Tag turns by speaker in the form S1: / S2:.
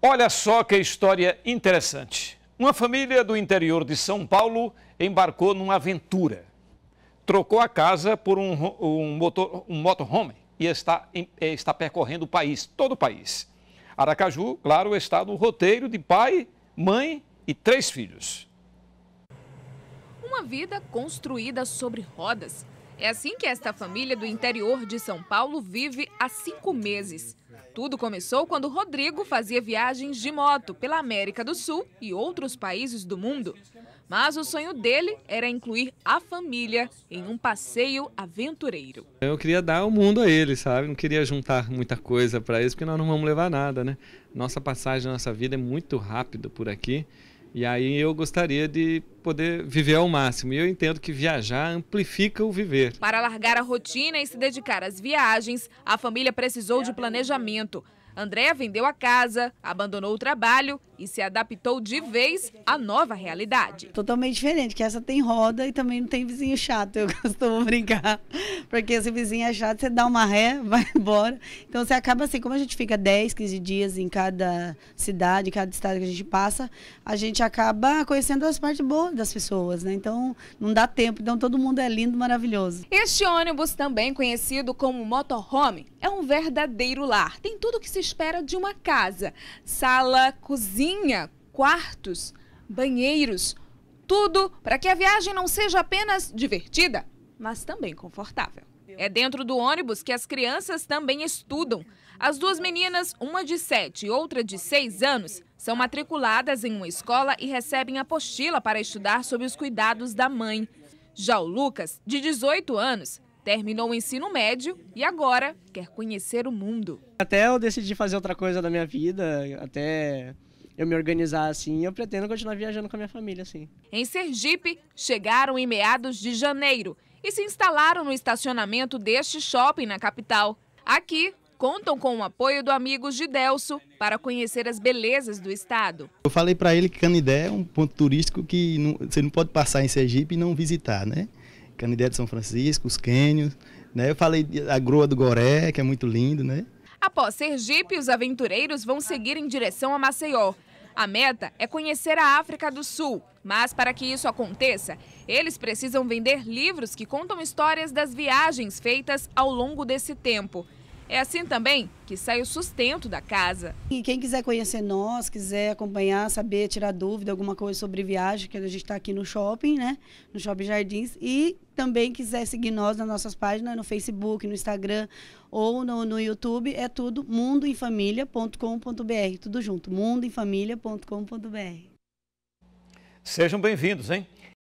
S1: Olha só que história interessante. Uma família do interior de São Paulo embarcou numa aventura. Trocou a casa por um, um, motor, um motorhome e está, é, está percorrendo o país, todo o país. Aracaju, claro, está no roteiro de pai, mãe e três filhos.
S2: Uma vida construída sobre rodas. É assim que esta família do interior de São Paulo vive há cinco meses tudo começou quando Rodrigo fazia viagens de moto pela América do Sul e outros países do mundo. Mas o sonho dele era incluir a família em um passeio aventureiro.
S1: Eu queria dar o mundo a eles, sabe? Não queria juntar muita coisa para eles, porque nós não vamos levar nada, né? Nossa passagem, nossa vida é muito rápido por aqui. E aí eu gostaria de poder viver ao máximo. E eu entendo que viajar amplifica o viver.
S2: Para largar a rotina e se dedicar às viagens, a família precisou de planejamento. Andréa vendeu a casa, abandonou o trabalho e se adaptou de vez à nova realidade.
S1: Totalmente diferente, que essa tem roda e também não tem vizinho chato, eu costumo brincar. Porque se vizinho é chato, você dá uma ré, vai embora. Então você acaba assim, como a gente fica 10, 15 dias em cada cidade, em cada estado que a gente passa, a gente acaba conhecendo as partes boas das pessoas, né? Então não dá tempo, então todo mundo é lindo, maravilhoso.
S2: Este ônibus, também conhecido como motorhome, é um verdadeiro lar. Tem tudo que se espera de uma casa. Sala, cozinha, quartos, banheiros, tudo para que a viagem não seja apenas divertida, mas também confortável. É dentro do ônibus que as crianças também estudam. As duas meninas, uma de 7 e outra de 6 anos, são matriculadas em uma escola e recebem apostila para estudar sob os cuidados da mãe. Já o Lucas, de 18 anos, Terminou o ensino médio e agora quer conhecer o mundo.
S1: Até eu decidi fazer outra coisa da minha vida, até eu me organizar assim, eu pretendo continuar viajando com a minha família assim.
S2: Em Sergipe, chegaram em meados de janeiro e se instalaram no estacionamento deste shopping na capital. Aqui, contam com o apoio do Amigos de Delso para conhecer as belezas do estado. Eu falei para ele que Canidé é um ponto turístico que não, você não pode passar em Sergipe e não visitar, né? Canindé de São Francisco, os cânions, né? Eu falei a Groa do Goré, que é muito lindo, né? Após Sergipe, os aventureiros vão seguir em direção a Maceió. A meta é conhecer a África do Sul, mas para que isso aconteça, eles precisam vender livros que contam histórias das viagens feitas ao longo desse tempo. É assim também que sai o sustento da casa.
S1: E quem quiser conhecer nós, quiser acompanhar, saber, tirar dúvida, alguma coisa sobre viagem, que a gente está aqui no shopping, né? No Shopping Jardins. E também quiser seguir nós nas nossas páginas, no Facebook, no Instagram ou no, no YouTube, é tudo mundoemfamilia.com.br. Tudo junto, mundoemfamilia.com.br. Sejam bem-vindos, hein?